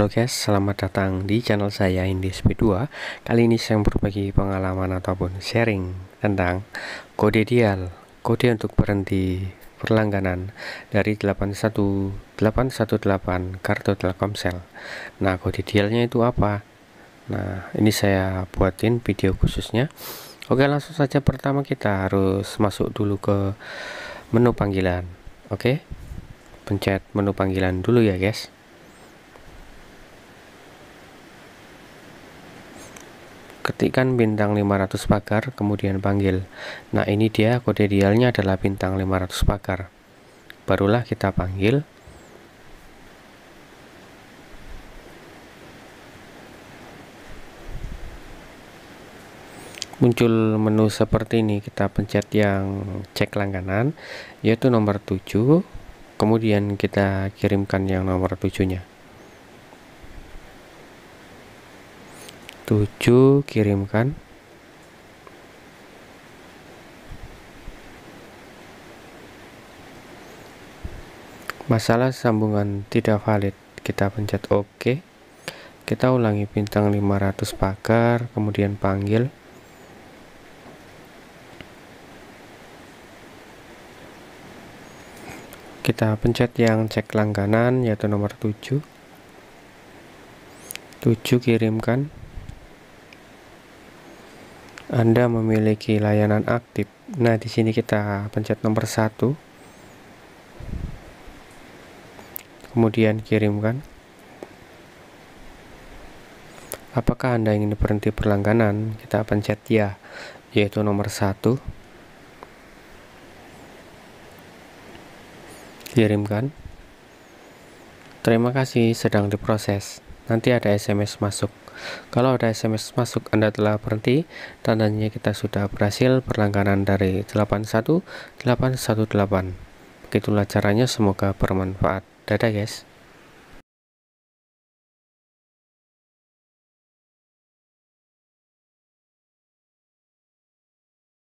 Halo guys, selamat datang di channel saya Indisp 2 Kali ini saya berbagi pengalaman ataupun sharing tentang kode dial Kode untuk berhenti perlangganan dari 81818 kartu Telkomsel Nah kode dialnya itu apa? Nah ini saya buatin video khususnya Oke langsung saja pertama kita harus masuk dulu ke menu panggilan Oke Pencet menu panggilan dulu ya guys Ketikkan bintang 500 pagar, kemudian panggil. Nah, ini dia kode dialnya adalah bintang 500 pagar. Barulah kita panggil. Muncul menu seperti ini, kita pencet yang cek langganan, yaitu nomor 7, kemudian kita kirimkan yang nomor 7-nya. 7 kirimkan masalah sambungan tidak valid kita pencet ok kita ulangi bintang 500 pagar kemudian panggil kita pencet yang cek langganan yaitu nomor 7 7 kirimkan anda memiliki layanan aktif. Nah, di sini kita pencet nomor satu, kemudian kirimkan. Apakah Anda ingin berhenti berlangganan? Kita pencet ya, yaitu nomor satu. Kirimkan. Terima kasih, sedang diproses nanti ada SMS masuk. Kalau ada SMS masuk Anda telah berhenti, tandanya kita sudah berhasil berlangganan dari 81818. Begitulah caranya, semoga bermanfaat. Dadah guys.